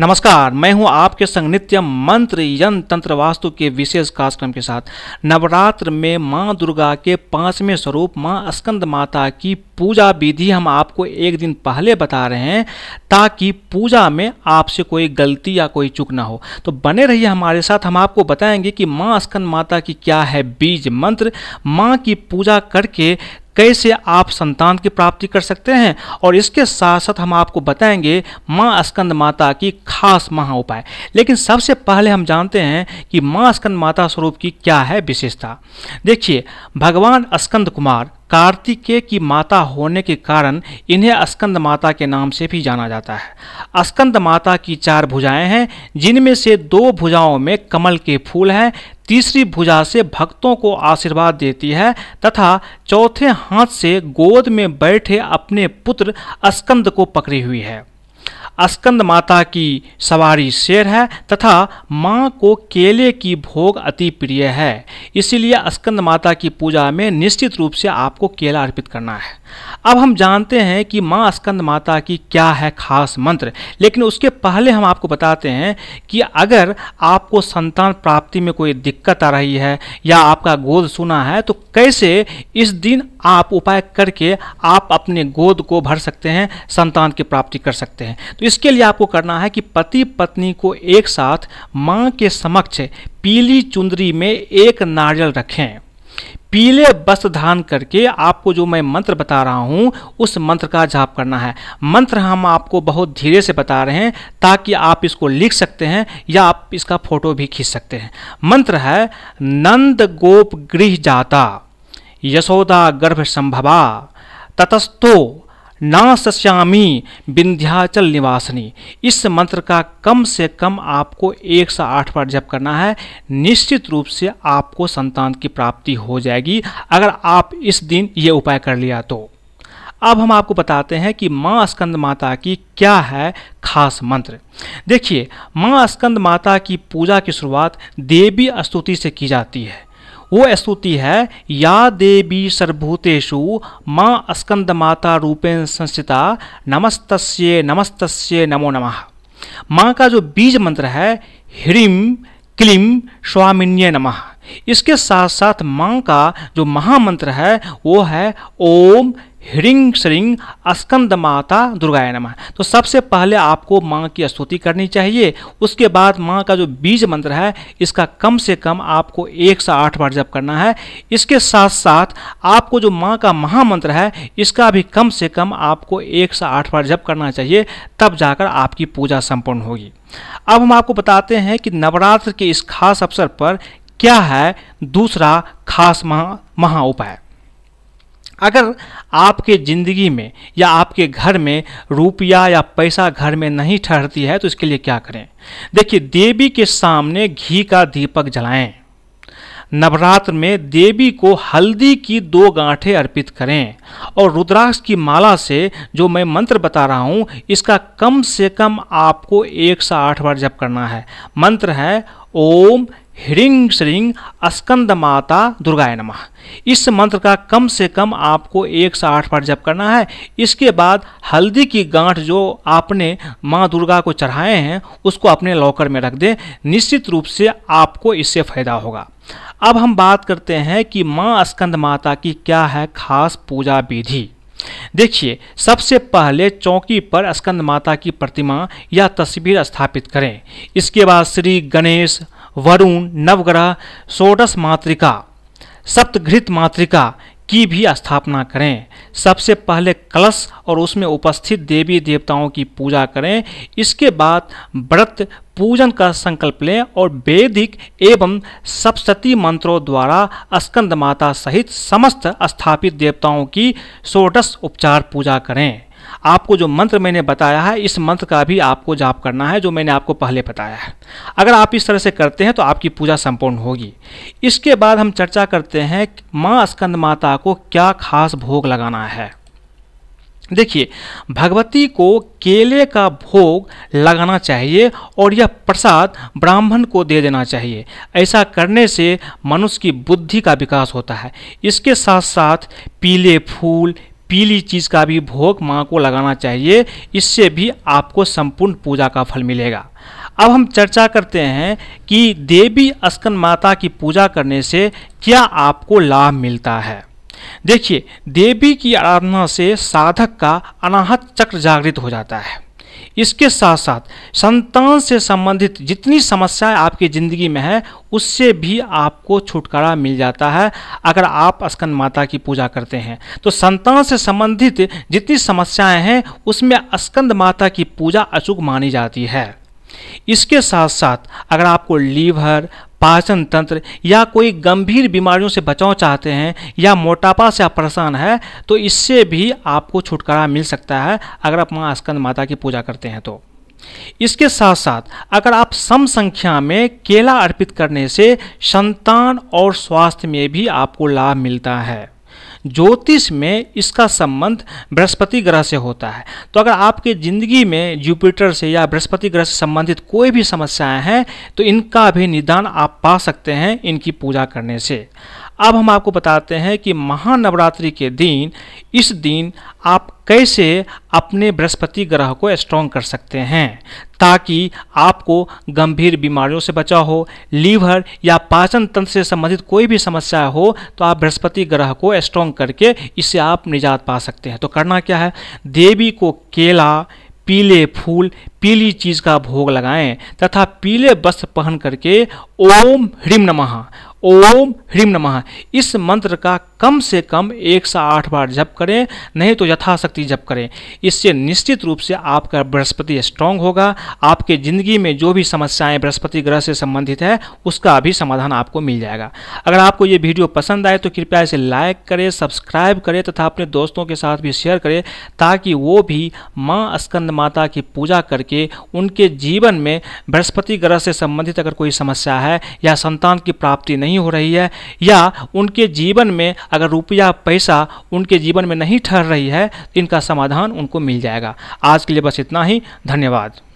नमस्कार मैं हूं आपके संग नित्य मंत्र यं तंत्र वास्तु के विशेष कार्यक्रम के साथ नवरात्र में मां दुर्गा के पांचवें स्वरूप मां स्कंद माता की पूजा विधि हम आपको एक दिन पहले बता रहे हैं ताकि पूजा में आपसे कोई गलती या कोई चूक ना हो तो बने रहिए हमारे साथ हम आपको बताएंगे कि माँ स्कंद माता की क्या है बीज मंत्र माँ की पूजा करके कैसे आप संतान की प्राप्ति कर सकते हैं और इसके साथ साथ हम आपको बताएंगे माँ स्कंद माता की खास महा उपाय लेकिन सबसे पहले हम जानते हैं कि माँ स्कंद माता स्वरूप की क्या है विशेषता देखिए भगवान स्कंद कुमार कार्तिकेय की माता होने के कारण इन्हें स्कंद माता के नाम से भी जाना जाता है स्कंद माता की चार भुजाएं हैं जिनमें से दो भुजाओं में कमल के फूल हैं तीसरी भुजा से भक्तों को आशीर्वाद देती है तथा चौथे हाथ से गोद में बैठे अपने पुत्र अस्कंद को पकड़ी हुई है अस्कंद माता की सवारी शेर है तथा माँ को केले की भोग अति प्रिय है इसीलिए अस्कंद माता की पूजा में निश्चित रूप से आपको केला अर्पित करना है अब हम जानते हैं कि माँ स्कंद माता की क्या है खास मंत्र लेकिन उसके पहले हम आपको बताते हैं कि अगर आपको संतान प्राप्ति में कोई दिक्कत आ रही है या आपका गोद सुना है तो कैसे इस दिन आप उपाय करके आप अपने गोद को भर सकते हैं संतान की प्राप्ति कर सकते हैं तो इसके लिए आपको करना है कि पति पत्नी को एक साथ माँ के समक्ष पीली चुंदरी में एक नारियल रखें पीले वस्त्र धारण करके आपको जो मैं मंत्र बता रहा हूँ उस मंत्र का जाप करना है मंत्र हम आपको बहुत धीरे से बता रहे हैं ताकि आप इसको लिख सकते हैं या आप इसका फोटो भी खींच सकते हैं मंत्र है नंद गोप गृह जाता यशोदा गर्भ संभवा ततस्तो ना विंध्याचल निवासनी इस मंत्र का कम से कम आपको एक से आठ बार जप करना है निश्चित रूप से आपको संतान की प्राप्ति हो जाएगी अगर आप इस दिन ये उपाय कर लिया तो अब हम आपको बताते हैं कि माँ स्कंद माता की क्या है खास मंत्र देखिए माँ स्कंद माता की पूजा की शुरुआत देवी स्तुति से की जाती है वो स्तुति है या देवी सर्वभूतेषु माँ स्कंद माता रूपेण संस्थिता नमस्त नमस्त नमो नमः माँ का जो बीज मंत्र है ह्रीम क्लीम स्वामिन्य नमः इसके साथ साथ माँ का जो महामंत्र है वो है ओम ह्रिंग श्रिंग स्कंद माता दुर्गाय नमः तो सबसे पहले आपको माँ की स्तुति करनी चाहिए उसके बाद माँ का जो बीज मंत्र है इसका कम से कम आपको एक से आठ बार जप करना है इसके साथ साथ आपको जो माँ का महामंत्र है इसका भी कम से कम आपको एक से आठ बार जप करना चाहिए तब जाकर आपकी पूजा संपन्न होगी अब हम आपको बताते हैं कि नवरात्र के इस खास अवसर पर क्या है दूसरा खास महा महा उपाय अगर आपके ज़िंदगी में या आपके घर में रुपया या पैसा घर में नहीं ठहरती है तो इसके लिए क्या करें देखिए देवी के सामने घी का दीपक जलाएं नवरात्र में देवी को हल्दी की दो गांठें अर्पित करें और रुद्राक्ष की माला से जो मैं मंत्र बता रहा हूँ इसका कम से कम आपको एक से आठ बार जप करना है मंत्र है ओम ह्रीं श्रीं अस्कंद माता दुर्गाय नम इस मंत्र का कम से कम आपको एक से आठ बार जप करना है इसके बाद हल्दी की गांठ जो आपने माँ दुर्गा को चढ़ाए हैं उसको अपने लॉकर में रख दें निश्चित रूप से आपको इससे फायदा होगा अब हम बात करते हैं कि माँ स्कंद माता की क्या है खास पूजा विधि देखिए सबसे पहले चौकी पर स्कंद माता की प्रतिमा या तस्वीर स्थापित करें इसके बाद श्री गणेश वरुण नवग्रह षोडश मातृका सप्तघृत मातृका की भी स्थापना करें सबसे पहले कलश और उसमें उपस्थित देवी देवताओं की पूजा करें इसके बाद व्रत पूजन का संकल्प लें और वैदिक एवं सप्तती मंत्रों द्वारा स्कंद माता सहित समस्त स्थापित देवताओं की षोडश उपचार पूजा करें आपको जो मंत्र मैंने बताया है इस मंत्र का भी आपको जाप करना है जो मैंने आपको पहले बताया है अगर आप इस तरह से करते हैं तो आपकी पूजा संपूर्ण होगी इसके बाद हम चर्चा करते हैं माँ स्कंद माता को क्या खास भोग लगाना है देखिए भगवती को केले का भोग लगाना चाहिए और यह प्रसाद ब्राह्मण को दे देना चाहिए ऐसा करने से मनुष्य की बुद्धि का विकास होता है इसके साथ साथ पीले फूल पीली चीज़ का भी भोग माँ को लगाना चाहिए इससे भी आपको संपूर्ण पूजा का फल मिलेगा अब हम चर्चा करते हैं कि देवी अस्कन माता की पूजा करने से क्या आपको लाभ मिलता है देखिए देवी की आराधना से साधक का अनाहत चक्र जागृत हो जाता है इसके साथ साथ संतान से संबंधित जितनी समस्याएं आपकी ज़िंदगी में है उससे भी आपको छुटकारा मिल जाता है अगर आप स्कन माता की पूजा करते हैं तो संतान से संबंधित जितनी समस्याएं हैं उसमें स्कंद माता की पूजा अचूक मानी जाती है इसके साथ साथ अगर आपको लीवर पाचन तंत्र या कोई गंभीर बीमारियों से बचाव चाहते हैं या मोटापा से आप परेशान है तो इससे भी आपको छुटकारा मिल सकता है अगर आप माँ स्कंद माता की पूजा करते हैं तो इसके साथ साथ अगर आप सम संख्या में केला अर्पित करने से संतान और स्वास्थ्य में भी आपको लाभ मिलता है ज्योतिष में इसका संबंध बृहस्पति ग्रह से होता है तो अगर आपके ज़िंदगी में जुपिटर से या बृहस्पति ग्रह से संबंधित कोई भी समस्याएं हैं तो इनका भी निदान आप पा सकते हैं इनकी पूजा करने से अब हम आपको बताते हैं कि महानवरात्रि के दिन इस दिन आप कैसे अपने बृहस्पति ग्रह को स्ट्रॉन्ग कर सकते हैं ताकि आपको गंभीर बीमारियों से बचा हो लीवर या पाचन तंत्र से संबंधित कोई भी समस्या हो तो आप बृहस्पति ग्रह को स्ट्रॉन्ग करके इससे आप निजात पा सकते हैं तो करना क्या है देवी को केला पीले फूल पीली चीज का भोग लगाएं तथा पीले वस्त्र पहन करके ओम ह्रीम नमः ओम ह्रीम नमः इस मंत्र का कम से कम एक आठ बार जप करें नहीं तो यथाशक्ति जप करें इससे निश्चित रूप से आपका बृहस्पति स्ट्रांग होगा आपके ज़िंदगी में जो भी समस्याएं बृहस्पति ग्रह से संबंधित है उसका भी समाधान आपको मिल जाएगा अगर आपको ये वीडियो पसंद आए तो कृपया इसे लाइक करें सब्सक्राइब करें तथा अपने दोस्तों के साथ भी शेयर करें ताकि वो भी माँ स्कंद माता की पूजा करके उनके जीवन में बृहस्पति ग्रह से संबंधित अगर कोई समस्या है या संतान की प्राप्ति नहीं नहीं हो रही है या उनके जीवन में अगर रुपया पैसा उनके जीवन में नहीं ठहर रही है तो इनका समाधान उनको मिल जाएगा आज के लिए बस इतना ही धन्यवाद